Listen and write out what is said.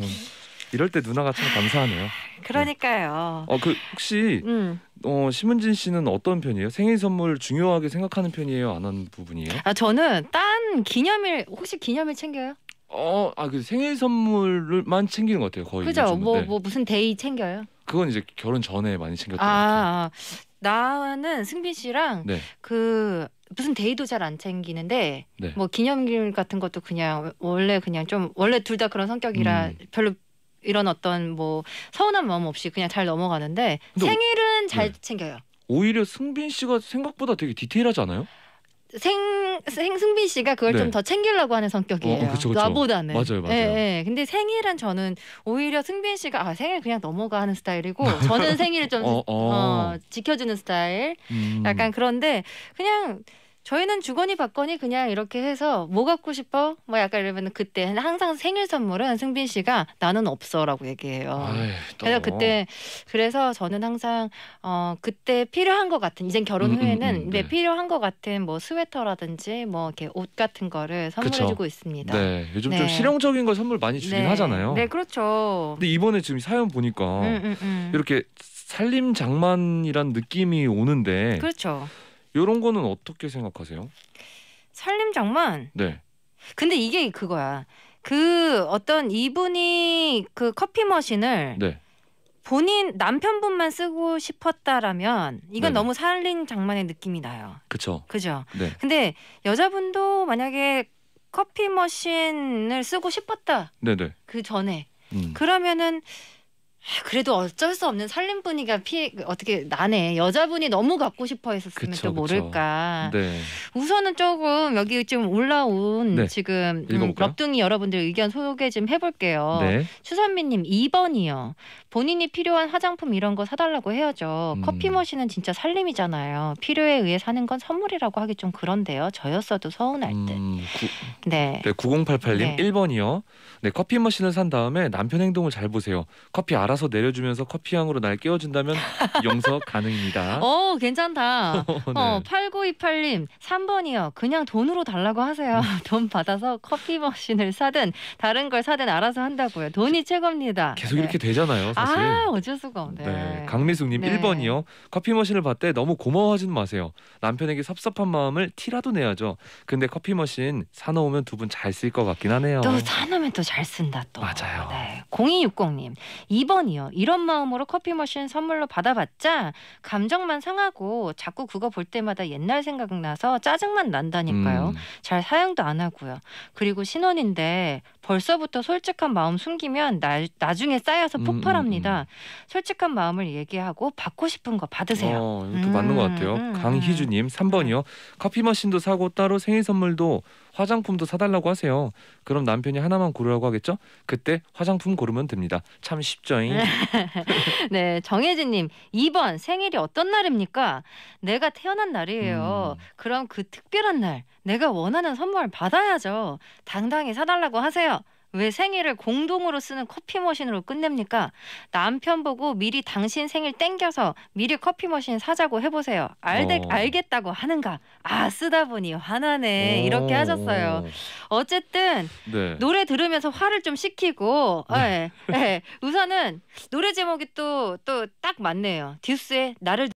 좀 이럴 때 누나가 참 감사하네요. 아, 그러니까요. 네. 어, 어그 혹시 음. 어 심은진 씨는 어떤 편이에요? 생일 선물 중요하게 생각하는 편이에요? 안하 부분이에요? 아 저는 딴 기념일 혹시 기념일 챙겨요? 어, 아그 생일 선물만 챙기는 것 같아요 거의. 그죠? 뭐뭐 네. 뭐 무슨 데이 챙겨요? 그건 이제 결혼 전에 많이 챙겼던 아, 것 같아요. 아, 아. 나는 승빈 씨랑 네. 그 무슨 데이도 잘 안 챙기는데 네. 뭐 기념일 같은 것도 그냥 원래 그냥 좀 원래 둘 다 그런 성격이라 음. 별로 이런 어떤 뭐 서운한 마음 없이 그냥 잘 넘어가는데 생일은 잘 네. 챙겨요. 오히려 승빈 씨가 생각보다 되게 디테일하지 않아요? 생 생승빈 씨가 그걸 네. 좀더 챙기려고 하는 성격이에요. 어, 어, 그쵸, 그쵸. 나보다는. 맞아요, 맞아요. 예, 예. 근데 생일은 저는 오히려 승빈 씨가 아, 생일 그냥 넘어가 는 스타일이고 저는 생일을 좀 어, 어, 어. 지켜주는 스타일. 음. 약간 그런데 그냥 저희는 주거니 받거니 그냥 이렇게 해서 뭐 갖고 싶어? 뭐 약간 이러면 그때 항상 생일 선물은 승빈 씨가 나는 없어라고 얘기해요. 아이, 그래서 그때 그래서 저는 항상 어 그때 필요한 것 같은 이젠 결혼 음, 음, 음, 후에는 음, 음, 네. 네, 필요한 것 같은 뭐 스웨터라든지 뭐 이렇게 옷 같은 거를 선물해주고 있습니다. 네 요즘 네. 좀 실용적인 걸 선물 많이 주긴 네. 하잖아요. 네 그렇죠. 근데 이번에 지금 사연 보니까 이렇게 살림 장만이란 느낌이 오는데 그렇죠. 이런 거는 어떻게 생각하세요? 살림 장만. 네. 근데 이게 그거야. 그 어떤 이분이 그 커피 머신을 네. 본인 남편분만 쓰고 싶었다라면 이건 네네. 너무 살림 장만의 느낌이 나요. 그렇죠. 그죠. 네. 근데 여자분도 만약에 커피 머신을 쓰고 싶었다. 네네. 그 전에 음. 그러면은 아, 그래도 어쩔 수 없는 살림분이가 피해 그 어떻게 나네 여자분이 너무 갖고 싶어 했었으면 그쵸, 또 모를까 네. 우선은 조금 여기 지금 올라온 네. 지금 음, 둥이 여러분들 의견 소개 좀 해볼게요 네. 추선미님 2번이요 본인이 필요한 화장품 이런 거 사달라고 해야죠 음. 커피 머신은 진짜 살림이잖아요 필요에 의해 사는 건 선물이라고 하기 좀 그런데요 저였어도 서운할 듯 음, 네. 네 9088님 네. 1번이요 네 커피 머신을 산 다음에 남편 행동을 잘 보세요 커피 알아 알아서 내려주면서 커피 향으로 날 깨워준다면 용서 가능입니다. 어, 괜찮다. 네. 어, 8928님, 3번이요. 그냥 돈으로 달라고 하세요. 음. 돈 받아서 커피 머신을 사든 다른 걸 사든 알아서 한다고요. 돈이 최고입니다. 계속 네. 이렇게 되잖아요, 아, 사실. 아, 어쩔 수가 없네. 네. 강미숙님, 네. 1번이요. 커피 머신을 봤대 너무 고마워하지는 마세요. 남편에게 섭섭한 마음을 티라도 내야죠. 근데 커피 머신 사놓으면 두 분 잘 쓸 것 같긴 하네요. 또 사놓으면 또 잘 쓴다, 또. 맞아요. 네. 0260님, 2번 원이요. 이런 마음으로 커피 머신 선물로 받아봤자 감정만 상하고 자꾸 그거 볼 때마다 옛날 생각나서 짜증만 난다니까요. 음. 잘 사용도 안 하고요. 그리고 신혼인데 벌써부터 솔직한 마음 숨기면 나, 나중에 쌓여서 음, 폭발합니다. 음, 음, 솔직한 마음을 얘기하고 받고 싶은 거 받으세요. 어, 이것도 맞는 것 같아요. 음, 음, 강희주님 3번이요. 커피 머신도 사고 따로 생일 선물도 화장품도 사달라고 하세요. 그럼 남편이 하나만 고르라고 하겠죠? 그때 화장품 고르면 됩니다. 참쉽죠 네. 네, 정혜진님 2번 생일이 어떤 날입니까? 내가 태어난 날이에요. 음. 그럼 그 특별한 날 내가 원하는 선물 을 받아야죠. 당당히 사달라고 하세요. 왜 생일을 공동으로 쓰는 커피 머신으로 끝냅니까? 남편 보고 미리 당신 생일 땡겨서 미리 커피 머신 사자고 해보세요. 알데, 어. 알겠다고 하는가? 아 쓰다 보니 화나네 오. 이렇게 하셨어요. 어쨌든 네. 노래 들으면서 화를 좀 식히고 네. 네. 우선은 노래 제목이 또 또 딱 맞네요. 듀스의 나를